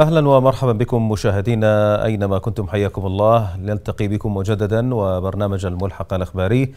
اهلا ومرحبا بكم مشاهدينا اينما كنتم حياكم الله نلتقي بكم مجددا وبرنامج الملحق الاخباري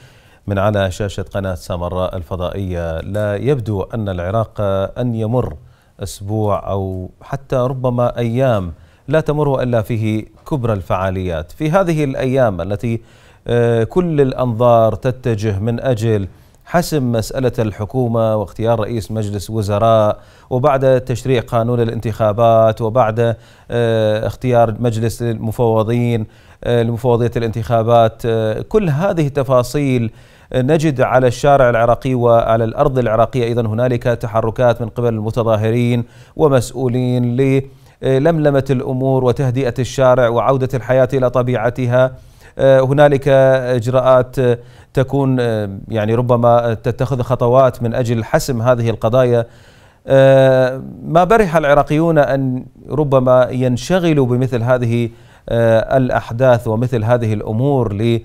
من على شاشه قناه سامراء الفضائيه لا يبدو ان العراق ان يمر اسبوع او حتى ربما ايام لا تمر الا فيه كبرى الفعاليات في هذه الايام التي آه، كل الانظار تتجه من اجل حسم مسألة الحكومة واختيار رئيس مجلس وزراء وبعد تشريع قانون الانتخابات وبعد آه، اختيار مجلس المفوضين آه، لمفوضية الانتخابات آه، كل هذه التفاصيل نجد على الشارع العراقي وعلى الأرض العراقية أيضا هنالك تحركات من قبل المتظاهرين ومسؤولين للملمة الأمور وتهدئة الشارع وعودة الحياة إلى طبيعتها آه، هنالك اجراءات آه، تكون آه، يعني ربما تتخذ خطوات من اجل حسم هذه القضايا ما برح العراقيون ان ربما ينشغلوا بمثل هذه الاحداث ومثل هذه الامور لي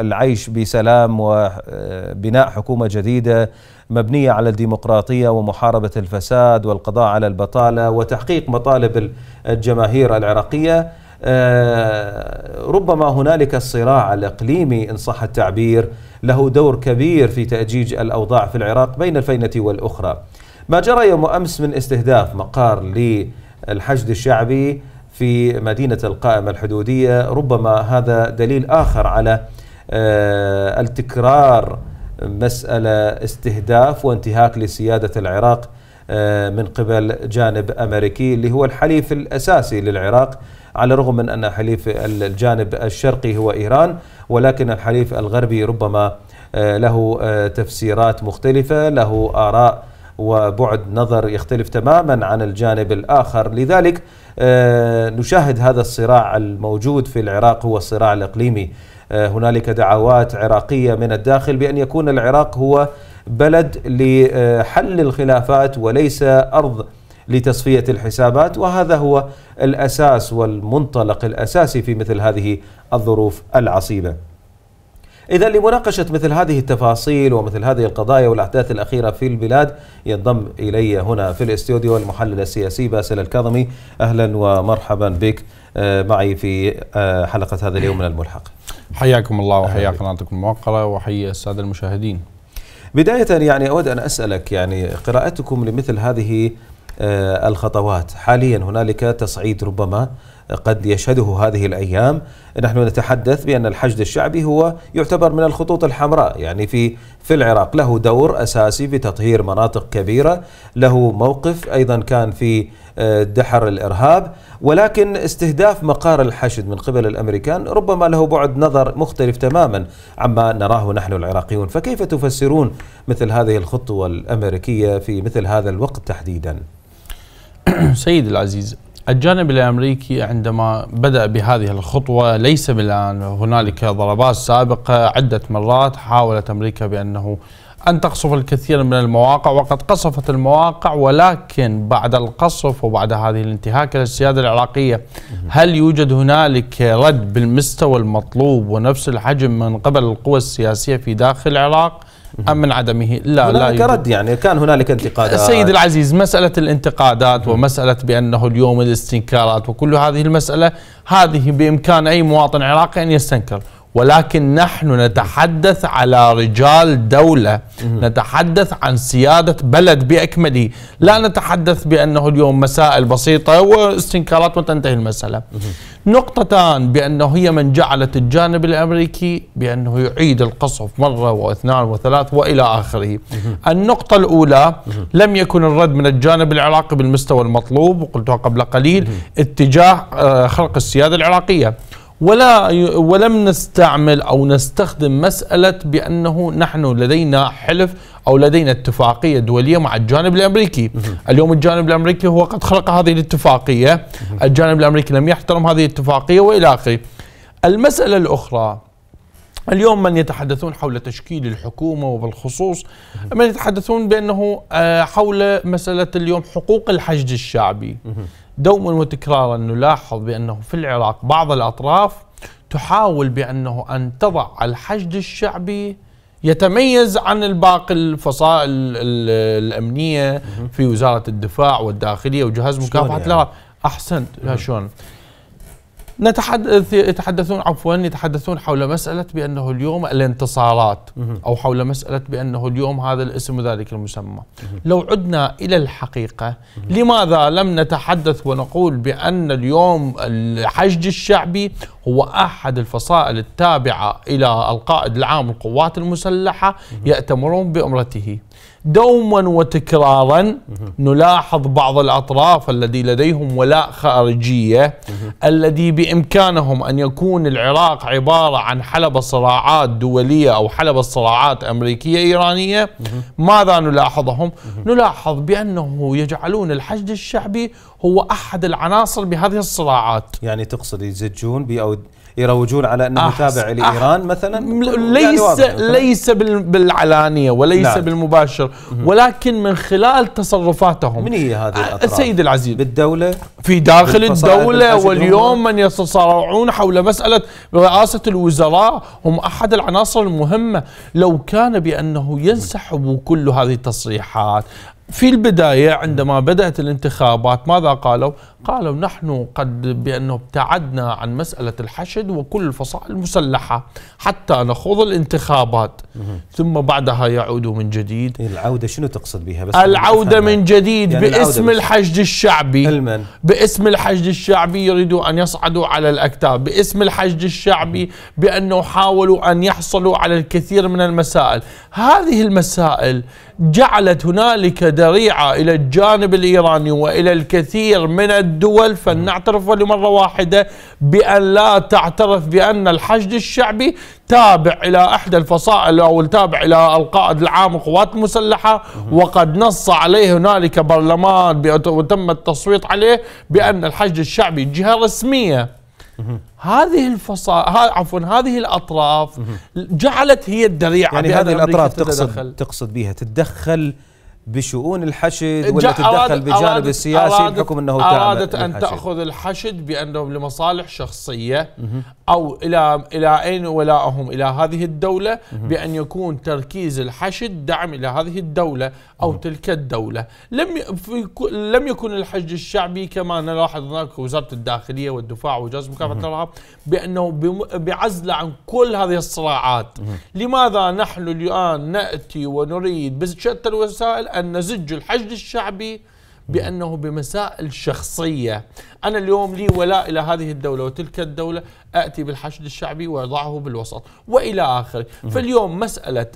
العيش بسلام وبناء حكومه جديده مبنيه على الديمقراطيه ومحاربه الفساد والقضاء على البطاله وتحقيق مطالب الجماهير العراقيه آه، ربما هنالك الصراع الاقليمي ان صح التعبير له دور كبير في تاجيج الاوضاع في العراق بين الفينه والاخرى. ما جرى يوم امس من استهداف مقار للحشد الشعبي في مدينه القائمه الحدوديه ربما هذا دليل اخر على آه، التكرار مساله استهداف وانتهاك لسياده العراق آه، من قبل جانب أمريكي اللي هو الحليف الأساسي للعراق على الرغم من أن حليف الجانب الشرقي هو إيران ولكن الحليف الغربي ربما آه، له آه، تفسيرات مختلفة له آراء وبعد نظر يختلف تماما عن الجانب الآخر لذلك نشاهد هذا الصراع الموجود في العراق هو الصراع الإقليمي هنالك دعوات عراقية من الداخل بأن يكون العراق هو بلد لحل الخلافات وليس ارض لتصفيه الحسابات وهذا هو الاساس والمنطلق الاساسي في مثل هذه الظروف العصيبه. إذا لمناقشة مثل هذه التفاصيل ومثل هذه القضايا والأحداث الأخيرة في البلاد ينضم إلي هنا في الاستوديو المحلل السياسي باسل الكاظمي أهلا ومرحبا بك آه، معي في آه، حلقة هذا اليوم من الملحق حياكم الله وحيا قناتكم الموقرة وحيا السادة المشاهدين بداية يعني أود أن أسألك يعني قراءتكم لمثل هذه آه، الخطوات حاليا هنالك تصعيد ربما قد يشهده هذه الايام نحن نتحدث بان الحشد الشعبي هو يعتبر من الخطوط الحمراء يعني في في العراق له دور اساسي في تطهير مناطق كبيره له موقف ايضا كان في آه، دحر الارهاب ولكن استهداف مقار الحشد من قبل الامريكان ربما له بعد نظر مختلف تماما عما نراه نحن العراقيون فكيف تفسرون مثل هذه الخطوه الامريكيه في مثل هذا الوقت تحديدا سيد العزيز الجانب الامريكي عندما بدا بهذه الخطوه ليس بالان هنالك ضربات سابقه عده مرات حاولت امريكا بانه ان تقصف الكثير من المواقع وقد قصفت المواقع ولكن بعد القصف وبعد هذه الانتهاك للسياده العراقيه هل يوجد هنالك رد بالمستوى المطلوب ونفس الحجم من قبل القوى السياسيه في داخل العراق؟ أم من عدمه لا لا كرد يعني كان هنالك انتقادات سيد العزيز مسألة الانتقادات ومسألة بأنه اليوم الاستنكارات وكل هذه المسألة هذه بإمكان أي مواطن عراقي أن يستنكر ولكن نحن نتحدث على رجال دولة نتحدث عن سيادة بلد بأكمله لا نتحدث بأنه اليوم مسائل بسيطة واستنكارات وتنتهي المسألة نقطتان بأنه هي من جعلت الجانب الأمريكي بأنه يعيد القصف مرة واثنان وثلاث وإلى آخره النقطة الأولى لم يكن الرد من الجانب العراقي بالمستوى المطلوب وقلتها قبل قليل اتجاه آه، خلق السيادة العراقية ولا ولم نستعمل او نستخدم مساله بانه نحن لدينا حلف او لدينا اتفاقيه دوليه مع الجانب الامريكي، اليوم الجانب الامريكي هو قد خلق هذه الاتفاقيه، الجانب الامريكي لم يحترم هذه الاتفاقيه والى اخره. المساله الاخرى اليوم من يتحدثون حول تشكيل الحكومة وبالخصوص من يتحدثون بأنه آه، حول مسألة اليوم حقوق الحشد الشعبي دوما وتكرارا نلاحظ بأنه في العراق بعض الأطراف تحاول بأنه أن تضع الحشد الشعبي يتميز عن الباقي الفصائل الأمنية في وزارة الدفاع والداخلية وجهاز مكافحة يعني؟ الإرهاب أحسنت شلون نتحدث يتحدثون عفوا يتحدثون حول مسألة بأنه اليوم الانتصارات أو حول مسألة بأنه اليوم هذا الاسم وذلك المسمى لو عدنا إلى الحقيقة لماذا لم نتحدث ونقول بأن اليوم الحشد الشعبي هو أحد الفصائل التابعة إلى القائد العام القوات المسلحة يأتمرون بأمرته دوما وتكرارا نلاحظ بعض الأطراف الذي لديهم ولاء خارجية الذي بإمكانهم أن يكون العراق عبارة عن حلبة صراعات دولية أو حلبة صراعات أمريكية إيرانية ماذا نلاحظهم؟ نلاحظ بأنه يجعلون الحشد الشعبي هو أحد العناصر بهذه الصراعات يعني تقصد يزجون بأو يروجون على انه متابع لايران مثلا ليس يعني ليس بالعلانيه وليس نعم. بالمباشر ولكن من خلال تصرفاتهم من هي هذه الاطراف؟ السيد العزيز بالدوله في داخل الدوله واليوم من يتصارعون حول مساله رئاسه الوزراء هم احد العناصر المهمه لو كان بانه ينسحب كل هذه التصريحات في البداية عندما بدأت الانتخابات ماذا قالوا؟ قالوا نحن قد بأنه ابتعدنا عن مسألة الحشد وكل الفصائل المسلحة حتى نخوض الانتخابات ثم بعدها يعودوا من جديد إيه، العودة شنو تقصد بها؟ بس العودة من جديد يعني باسم الحشد الشعبي المن. باسم الحشد الشعبي يريدوا أن يصعدوا على الأكتاب باسم الحشد الشعبي بأنه حاولوا أن يحصلوا على الكثير من المسائل هذه المسائل جعلت هنالك ذريعه الى الجانب الايراني والى الكثير من الدول فلنعترف ولمره واحده بان لا تعترف بان الحشد الشعبي تابع الى احدى الفصائل او التابع الى القائد العام القوات المسلحه وقد نص عليه هنالك برلمان وتم التصويت عليه بان الحشد الشعبي جهه رسميه هذه الفصائل عفوا هذه الاطراف جعلت هي الذريعه يعني هذه الاطراف تقصد تدخل. تقصد بها تتدخل بشؤون الحشد ولا تتدخل بجانب السياسي بحكم انه ارادت ان الحشد. تاخذ الحشد بانهم لمصالح شخصيه او الى الى اين ولائهم الى هذه الدوله بان يكون تركيز الحشد دعم الى هذه الدوله او تلك الدوله لم لم يكن الحشد الشعبي كما نلاحظ هناك وزاره الداخليه والدفاع وجهاز مكافحه الارهاب بانه بعزله عن كل هذه الصراعات لماذا نحن الان ناتي ونريد بشتى الوسائل أن نزج الحشد الشعبي بأنه بمسائل شخصية أنا اليوم لي ولاء إلى هذه الدولة وتلك الدولة أتي بالحشد الشعبي وأضعه بالوسط وإلى آخره فاليوم مسألة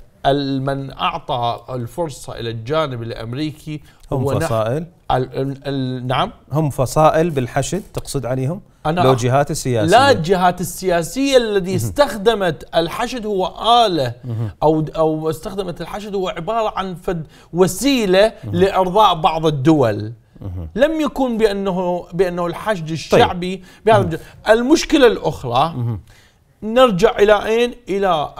من أعطى الفرصة إلى الجانب الأمريكي هم فصائل نعم هم فصائل بالحشد تقصد عليهم أنا لو جهات السياسية لا الجهات السياسية الذي استخدمت الحشد هو آلة أو أو استخدمت الحشد هو عبارة عن فد وسيلة لإرضاء بعض الدول لم يكن بأنه بأنه الحشد طيب. الشعبي طيب. المشكلة الأخرى نرجع الى اين؟ الى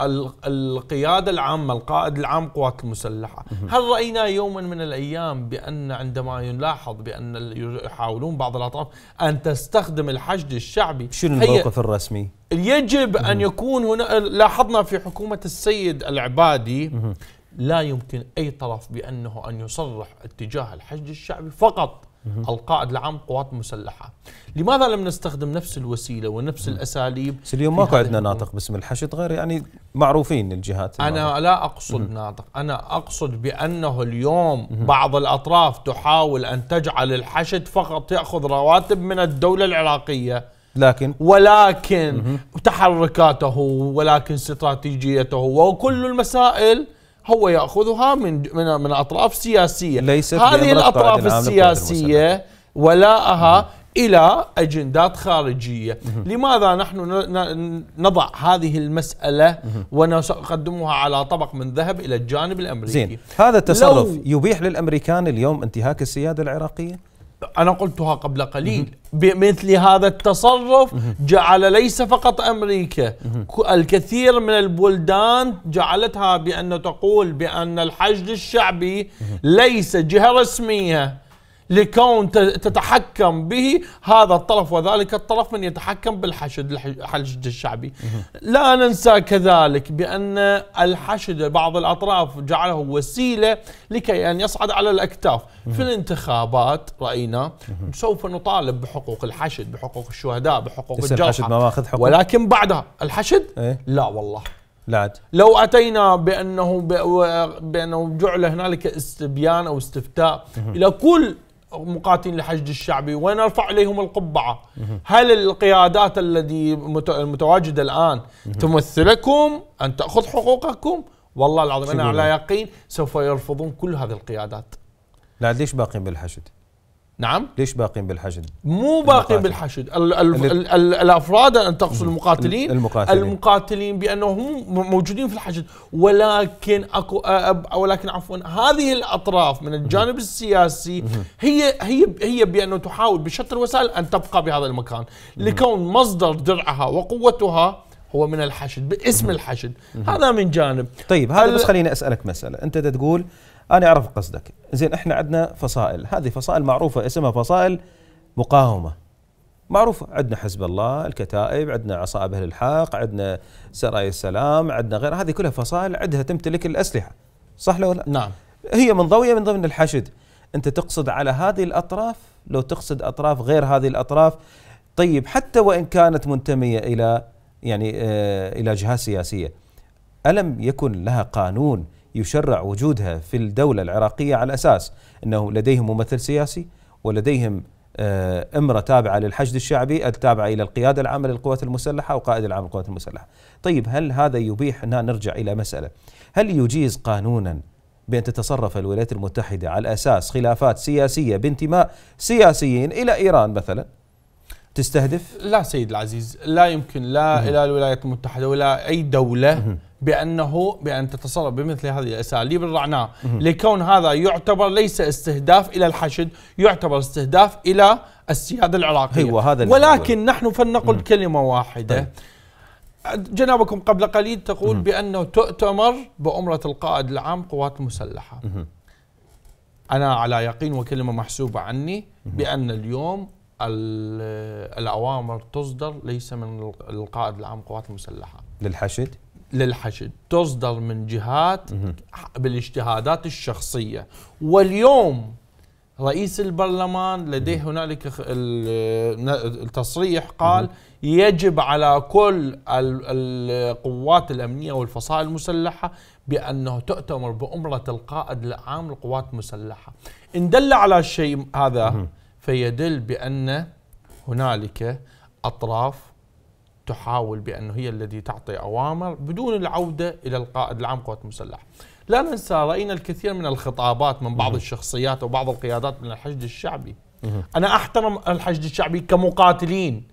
القياده العامه، القائد العام قوات المسلحه، هل راينا يوما من الايام بان عندما يلاحظ بان يحاولون بعض الاطراف ان تستخدم الحشد الشعبي شنو الموقف الرسمي؟ يجب ان يكون هنا لاحظنا في حكومه السيد العبادي لا يمكن اي طرف بانه ان يصرح اتجاه الحشد الشعبي فقط القائد العام قوات مسلحه لماذا لم نستخدم نفس الوسيله ونفس الاساليب بس اليوم ماكو عندنا ناطق باسم الحشد غير يعني معروفين الجهات انا لا اقصد ناطق انا اقصد بانه اليوم بعض الاطراف تحاول ان تجعل الحشد فقط ياخذ رواتب من الدوله العراقيه لكن ولكن تحركاته ولكن استراتيجيته وكل المسائل هو ياخذها من من من اطراف سياسيه ليست هذه الاطراف السياسيه ولاءها الى اجندات خارجيه، لماذا نحن نضع هذه المساله ونقدمها على طبق من ذهب الى الجانب الامريكي؟ زين هذا التصرف يبيح للامريكان اليوم انتهاك السياده العراقيه؟ أنا قلتها قبل قليل بمثل هذا التصرف جعل ليس فقط أمريكا الكثير من البلدان جعلتها بأن تقول بأن الحشد الشعبي ليس جهة رسمية لكون تتحكم به هذا الطرف وذلك الطرف من يتحكم بالحشد الحشد الشعبي لا ننسى كذلك بأن الحشد بعض الأطراف جعله وسيلة لكي أن يصعد على الأكتاف في الانتخابات رأينا سوف نطالب بحقوق الحشد بحقوق الشهداء بحقوق الجرحى ولكن بعدها الحشد إيه. لا والله لا لو اتينا بانه بانه جعل هنالك استبيان او استفتاء الى كل مقاتلين الحشد الشعبي وين ارفع عليهم القبعه هل القيادات التي متواجده الان تمثلكم ان تاخذ حقوقكم والله العظيم انا على يقين سوف يرفضون كل هذه القيادات لا ليش باقين بالحشد نعم ليش باقين بالحشد؟ مو باقين بالحشد الـ الـ الـ الـ الافراد ان تقصد المقاتلين المقاتلين المقاتلين بانهم موجودين في الحشد ولكن اكو ولكن عفوا هذه الاطراف من الجانب السياسي هي هي هي بانه تحاول بشتى الوسائل ان تبقى بهذا المكان لكون مصدر درعها وقوتها هو من الحشد باسم الحشد هذا من جانب طيب هذا بس خليني اسالك مساله انت تقول انا اعرف قصدك زين احنا عندنا فصائل هذه فصائل معروفه اسمها فصائل مقاومه معروفة عندنا حزب الله الكتائب عندنا عصائب أهل الحق عندنا سرايا السلام عندنا غير هذه كلها فصائل عندها تمتلك الأسلحة صح لو لا نعم هي منضوية من ضمن الحشد أنت تقصد على هذه الأطراف لو تقصد أطراف غير هذه الأطراف طيب حتى وإن كانت منتمية إلى يعني آه إلى جهات سياسية ألم يكن لها قانون يشرع وجودها في الدولة العراقية على أساس أنه لديهم ممثل سياسي ولديهم آه، امرة تابعة للحشد الشعبي التابعة إلى القيادة العامة للقوات المسلحة وقائد العام للقوات المسلحة طيب هل هذا يبيح أن نرجع إلى مسألة هل يجيز قانونا بأن تتصرف الولايات المتحدة على أساس خلافات سياسية بانتماء سياسيين إلى إيران مثلا تستهدف؟ لا سيد العزيز لا يمكن لا مه. إلى الولايات المتحدة ولا أي دولة مه. بانه بان تتصرف بمثل هذه الاساليب الرعناء لكون هذا يعتبر ليس استهداف الى الحشد يعتبر استهداف الى السياده العراقيه هو أيوة، هذا ولكن نحن فلنقل كلمه واحده طيب. جنابكم قبل قليل تقول مم. بأنه تؤتمر بأمرة القائد العام قوات المسلحة مم. أنا على يقين وكلمة محسوبة عني مم. بأن اليوم الأوامر تصدر ليس من القائد العام قوات المسلحة للحشد؟ للحشد تصدر من جهات بالاجتهادات الشخصية واليوم رئيس البرلمان لديه هنالك التصريح قال يجب على كل القوات الأمنية والفصائل المسلحة بأنه تؤتمر بأمرة القائد العام للقوات المسلحة إن دل على الشيء هذا فيدل بأن هنالك أطراف تحاول بأنه هي التي تعطي أوامر بدون العودة إلى القائد العام قوات المسلحة لا ننسى رأينا الكثير من الخطابات من بعض الشخصيات وبعض القيادات من الحشد الشعبي أنا أحترم الحشد الشعبي كمقاتلين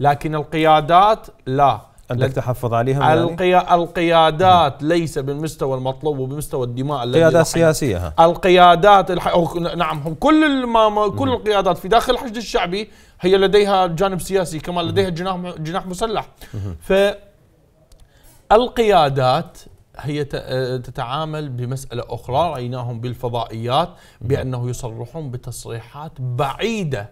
لكن القيادات لا عندك لك تحفظ عليهم القي... يعني؟ القيادات ليس بالمستوى المطلوب وبمستوى الدماء الذي السياسيه ها. القيادات الح... نعم هم كل الم... كل القيادات في داخل الحشد الشعبي هي لديها جانب سياسي كما لديها جناح جناح مسلح ف القيادات هي آه، تتعامل بمسألة أخرى رأيناهم بالفضائيات بأنه يصرحون بتصريحات بعيدة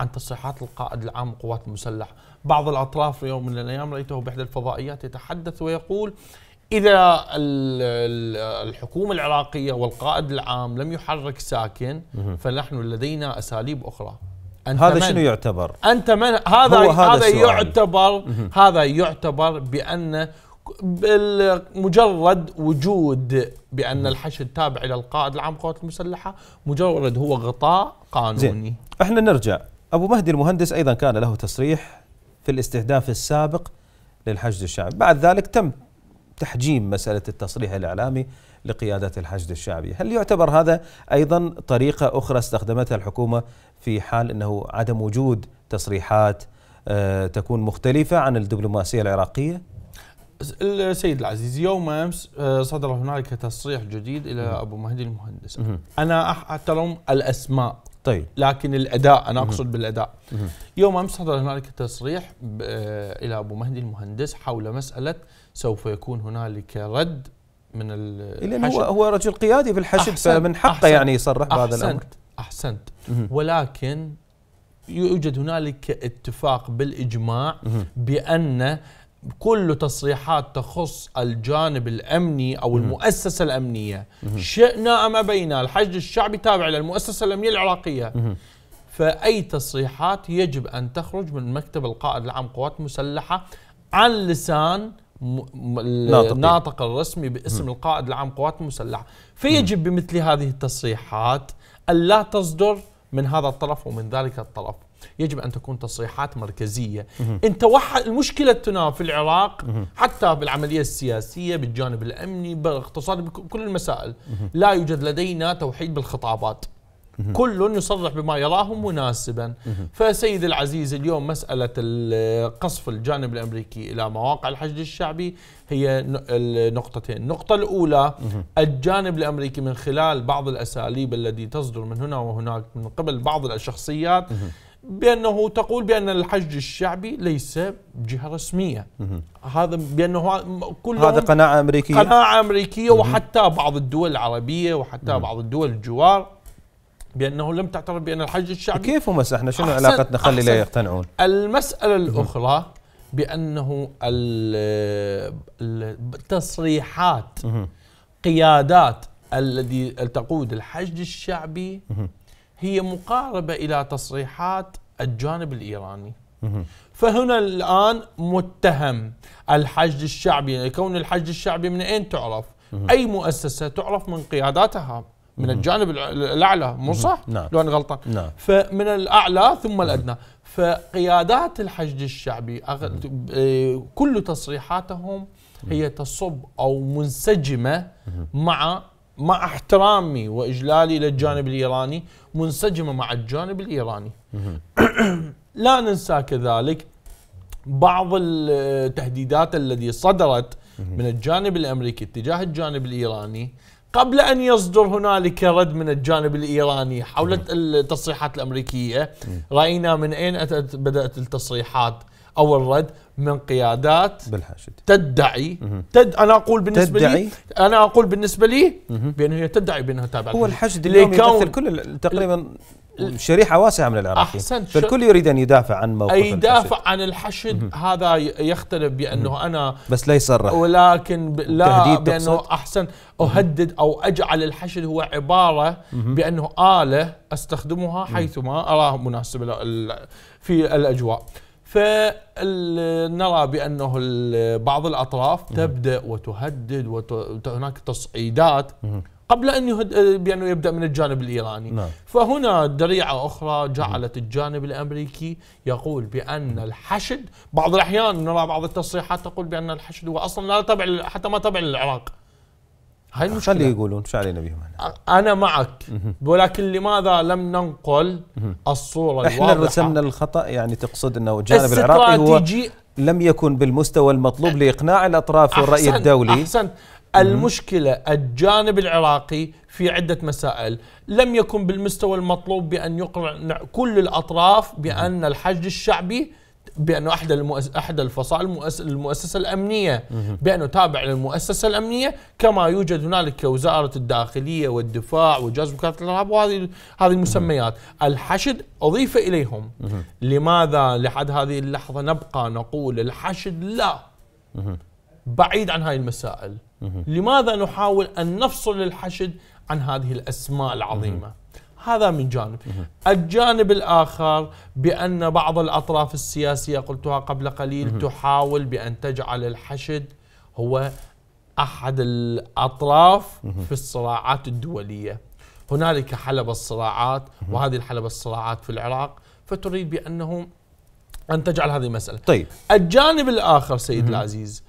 عن تصريحات القائد العام للقوات المسلحة بعض الأطراف في يوم من الأيام رأيته بإحدى الفضائيات يتحدث ويقول إذا الحكومة العراقية والقائد العام لم يحرك ساكن فنحن لدينا أساليب أخرى أنت هذا من شنو يعتبر؟ أنت من هذا هذا, هذا يعتبر هذا يعتبر بأن مجرد وجود بان الحشد تابع الى القائد العام للقوات المسلحه مجرد هو غطاء قانوني زين. احنا نرجع ابو مهدي المهندس ايضا كان له تصريح في الاستهداف السابق للحشد الشعبي بعد ذلك تم تحجيم مساله التصريح الاعلامي لقياده الحشد الشعبي هل يعتبر هذا ايضا طريقه اخرى استخدمتها الحكومه في حال انه عدم وجود تصريحات آه، تكون مختلفه عن الدبلوماسيه العراقيه السيد العزيز يوم امس آه، صدر هنالك تصريح جديد الى ابو مهدي المهندس انا احترم الاسماء طيب لكن الاداء انا اقصد بالاداء يوم امس صدر هنالك تصريح آه، الى ابو مهدي المهندس حول مساله سوف يكون هنالك رد من الحشد هو هو رجل قيادي في الحشد فمن حقه يعني يصرح بهذا الامر احسنت ولكن يوجد هنالك اتفاق بالاجماع بان كل تصريحات تخص الجانب الامني او المؤسسه الامنيه شئنا ام ابينا الحشد الشعبي تابع للمؤسسه الامنيه العراقيه فاي تصريحات يجب ان تخرج من مكتب القائد العام قوات مسلحه عن لسان الناطق الرسمي باسم القائد العام قوات مسلحه فيجب بمثل هذه التصريحات الا تصدر من هذا الطرف ومن ذلك الطرف يجب ان تكون تصريحات مركزيه ان توحد المشكله في العراق حتى بالعمليه السياسيه بالجانب الامني بالاقتصاد بكل المسائل لا يوجد لدينا توحيد بالخطابات كل يصرح بما يراه مناسبا فسيد العزيز اليوم مسألة قصف الجانب الأمريكي إلى مواقع الحشد الشعبي هي النقطتين النقطة الأولى الجانب الأمريكي من خلال بعض الأساليب التي تصدر من هنا وهناك من قبل بعض الشخصيات بانه تقول بان الحج الشعبي ليس جهه رسميه هذا بانه كل هذا قناعه امريكيه قناعه امريكيه وحتى بعض الدول العربيه وحتى بعض الدول الجوار بانه لم تعترف بان الحج الشعبي كيف هم احنا شنو علاقتنا خلي لا يقتنعون المساله الاخرى بانه التصريحات قيادات الذي تقود الحج الشعبي هي مقاربه الى تصريحات الجانب الايراني فهنا الان متهم الحشد الشعبي يعني كون الحشد الشعبي من اين تعرف؟ اي مؤسسه تعرف من قياداتها من الجانب الاعلى مو صح؟ نعم. لو انا غلطان نعم. فمن الاعلى ثم الادنى فقيادات الحشد الشعبي كل تصريحاتهم هي تصب او منسجمه مع مع احترامي واجلالي للجانب الايراني منسجمه مع الجانب الايراني. لا ننسى كذلك بعض التهديدات التي صدرت من الجانب الامريكي اتجاه الجانب الايراني قبل ان يصدر هنالك رد من الجانب الايراني حول التصريحات الامريكيه راينا من اين اتت بدات التصريحات او الرد من قيادات بالحاشد تدعي تد انا اقول بالنسبه تدعي لي انا اقول بالنسبه لي بانه هي تدعي بانها تابعه هو الحشد اللي يمثل كل تقريبا شريحه واسعه من العراقيين احسنت فالكل يريد ان يدافع عن موقف أي يدافع عن الحشد مم. هذا يختلف بانه مم. انا بس لا يصرح ولكن ب... لا بانه احسن اهدد او اجعل الحشد هو عباره مم. بانه اله استخدمها حيثما اراه مناسب في الاجواء فنرى بانه بعض الاطراف تبدا وتهدد وهناك تصعيدات قبل ان يهد بانه يبدا من الجانب الايراني نعم. فهنا ذريعه اخرى جعلت الجانب الامريكي يقول بان الحشد بعض الاحيان نرى بعض التصريحات تقول بان الحشد هو اصلا لا تبع حتى ما تبع للعراق هاي المشكله خليه يقولون شو علينا بهم انا معك ولكن لماذا لم ننقل الصوره الواضحه احنا رسمنا الخطا يعني تقصد انه الجانب العراقي هو لم يكن بالمستوى المطلوب لاقناع الاطراف والراي الدولي احسنت المشكله الجانب العراقي في عده مسائل لم يكن بالمستوى المطلوب بان يقنع كل الاطراف بان الحشد الشعبي بانه احدى المؤس... احدى الفصائل المؤس... المؤسسه الامنيه بانه تابع للمؤسسه الامنيه كما يوجد هنالك وزاره الداخليه والدفاع وجهاز مكافحه الارهاب وهذه هذه المسميات الحشد اضيف اليهم لماذا لحد هذه اللحظه نبقى نقول الحشد لا بعيد عن هذه المسائل لماذا نحاول ان نفصل الحشد عن هذه الاسماء العظيمه هذا من جانب الجانب الآخر بأن بعض الأطراف السياسية قلتها قبل قليل تحاول بأن تجعل الحشد هو أحد الأطراف في الصراعات الدولية هنالك حلب الصراعات وهذه الحلب الصراعات في العراق فتريد بأنه أن تجعل هذه المسألة طيب الجانب الآخر سيد العزيز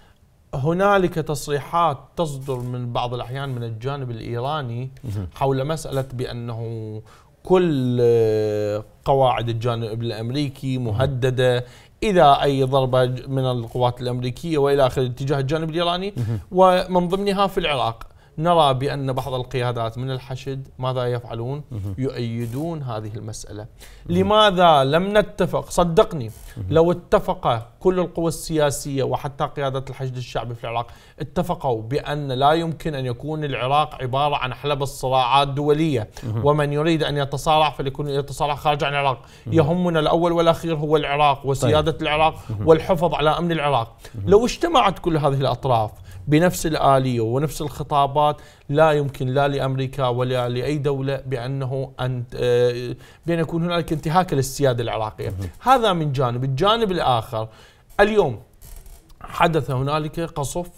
هنالك تصريحات تصدر من بعض الاحيان من الجانب الايراني حول مساله بانه كل آه، قواعد الجانب الامريكي مهدده اذا اي ضربه من القوات الامريكيه والى اخره اتجاه الجانب الايراني ومن ضمنها في العراق نرى بأن بعض القيادات من الحشد ماذا يفعلون يؤيدون هذه المسألة لماذا لم نتفق صدقني لو اتفق كل القوى السياسية وحتى قيادة الحشد الشعبي في العراق اتفقوا بأن لا يمكن أن يكون العراق عبارة عن حلب الصراعات دوليه ومن يريد أن يتصارع فليكون يتصارع خارج عن العراق يهمنا الأول والأخير هو العراق وسيادة طيب. العراق والحفظ على أمن العراق لو اجتمعت كل هذه الأطراف بنفس الآلية ونفس الخطابات العلاقات لا يمكن لا لامريكا ولا لاي دوله بانه ان آه، بان يكون هنالك انتهاك للسياده العراقيه، هذا من جانب، الجانب الاخر اليوم حدث هنالك قصف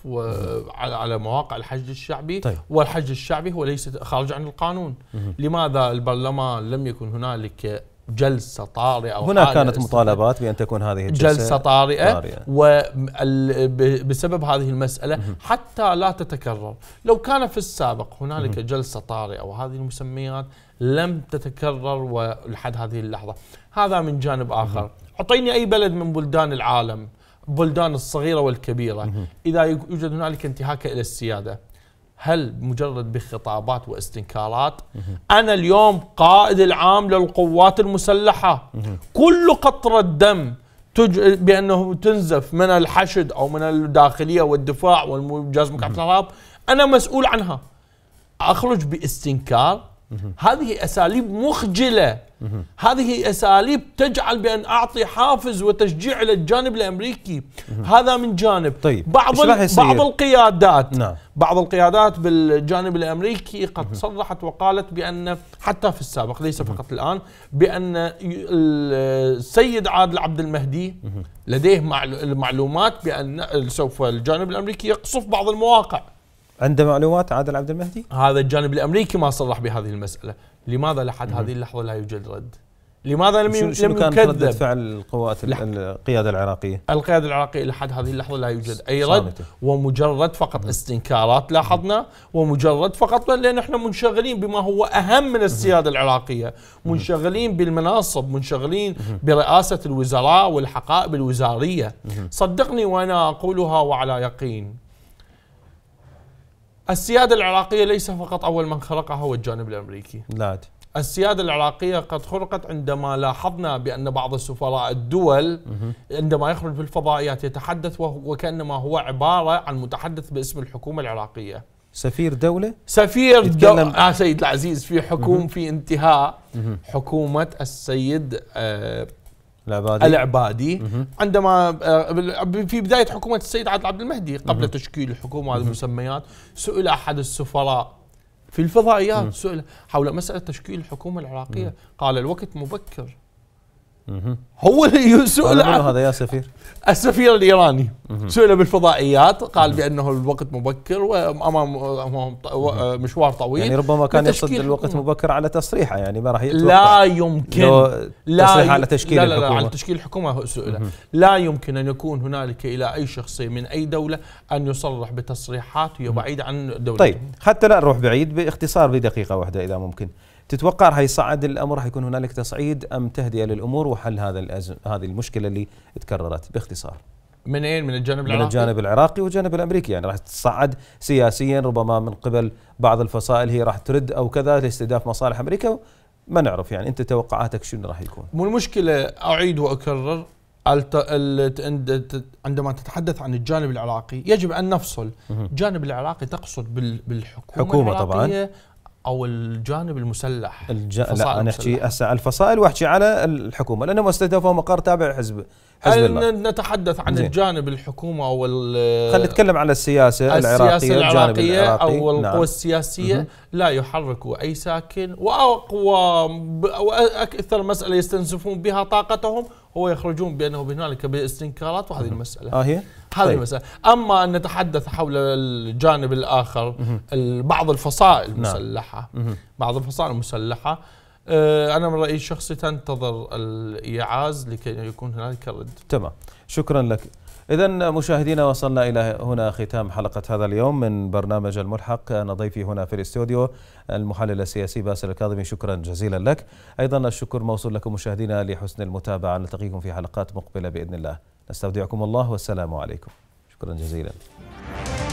على مواقع الحشد الشعبي طيب. والحشد الشعبي هو ليس خارج عن القانون لماذا البرلمان لم يكن هنالك جلسة طارئة هنا كانت مطالبات بأن تكون هذه الجلسة جلسة طارئة, طارئة. وبسبب هذه المسألة حتى لا تتكرر لو كان في السابق هنالك جلسة طارئة وهذه المسميات لم تتكرر ولحد هذه اللحظة هذا من جانب آخر أعطيني أي بلد من بلدان العالم بلدان الصغيرة والكبيرة إذا يوجد هنالك انتهاك إلى السيادة هل مجرد بخطابات واستنكارات أنا اليوم قائد العام للقوات المسلحة كل قطرة دم تج... بأنه تنزف من الحشد أو من الداخلية والدفاع والمجاز مكافحة الإرهاب أنا مسؤول عنها أخرج باستنكار هذه اساليب مخجله هذه اساليب تجعل بان اعطي حافز وتشجيع للجانب الامريكي هذا من جانب طيب. بعض بعض القيادات نعم. بعض القيادات بالجانب الامريكي قد صرحت وقالت بان حتى في السابق ليس فقط الان بان السيد عادل عبد المهدي لديه معلومات بان سوف الجانب الامريكي يقصف بعض المواقع عنده معلومات عادل عبد المهدي؟ هذا الجانب الامريكي ما صرح بهذه المساله، لماذا لحد هذه اللحظه لا يوجد رد؟ لماذا لم شنو كان كانت رده فعل القوات القياده العراقيه؟ القياده العراقيه لحد هذه اللحظه لا يوجد اي رد ومجرد فقط استنكارات لاحظنا ومجرد فقط لان احنا منشغلين بما هو اهم من السياده العراقيه، منشغلين بالمناصب، منشغلين برئاسه الوزراء والحقائب الوزاريه، صدقني وانا اقولها وعلى يقين السيادة العراقية ليس فقط أول من خلقها هو الجانب الأمريكي لا السيادة العراقية قد خلقت عندما لاحظنا بأن بعض السفراء الدول عندما يخرج في الفضائيات يتحدث وكأنما هو عبارة عن متحدث باسم الحكومة العراقية سفير دولة؟ سفير دولة آه سيد العزيز في حكوم في انتهاء حكومة السيد آه العبادي العبادي مه. عندما آه، في بدايه حكومه السيد عادل عبد المهدي قبل مه. تشكيل الحكومه هذه المسميات سئل احد السفراء في الفضائيات سئل حول مساله تشكيل الحكومه العراقيه قال الوقت مبكر هو اللي سئل هذا يا سفير السفير الايراني سئل بالفضائيات قال بانه الوقت مبكر وامام مشوار طويل يعني ربما كان يقصد الوقت مبكر على تصريحه يعني ما راح لا يمكن لا تصريح على تشكيل لا لا, لا الحكومه لا على تشكيل الحكومه سئل لا يمكن ان يكون هنالك الى اي شخص من اي دوله ان يصرح بتصريحات بعيده عن دولته طيب حتى لا نروح بعيد باختصار بدقيقه واحده اذا ممكن تتوقع يصعد الامر يكون هنالك تصعيد ام تهدئه للامور وحل هذا الأزم هذه المشكله اللي تكررت باختصار من اين من الجانب العراقي من الجانب العراقي والجانب الامريكي يعني راح تتصعد سياسيا ربما من قبل بعض الفصائل هي راح ترد او كذا لاستهداف مصالح امريكا ما نعرف يعني انت توقعاتك شنو راح يكون مو المشكله اعيد واكرر عندما تتحدث عن الجانب العراقي يجب ان نفصل الجانب العراقي تقصد بالحكومه حكومة العراقيه طبعاً. او الجانب المسلح الج... لا انا احكي هسه على الفصائل واحكي على الحكومه لانه استهدفوا مقر تابع حزب حزب الله نتحدث عن زين. الجانب الحكومه او خلينا نتكلم على السياسه, العراقيه السياسه العراقيه العراقي. او القوى نعم. السياسيه م -م. لا يحرك اي ساكن واقوى واكثر مساله يستنزفون بها طاقتهم هو يخرجون بانه هنالك باستنكارات وهذه المساله آه هي؟ هذه طيب. المساله اما ان نتحدث حول الجانب الاخر بعض الفصائل المسلحه نعم. بعض الفصائل المسلحه آه، انا من رايي شخصي تنتظر الايعاز لكي يكون هنالك رد تمام شكرا لك إذا مشاهدينا وصلنا إلى هنا ختام حلقة هذا اليوم من برنامج الملحق أنا ضيفي هنا في الاستوديو المحلل السياسي باسل الكاظمي شكرا جزيلا لك أيضا الشكر موصول لكم مشاهدينا لحسن المتابعة نلتقيكم في حلقات مقبلة بإذن الله نستودعكم الله والسلام عليكم شكرا جزيلا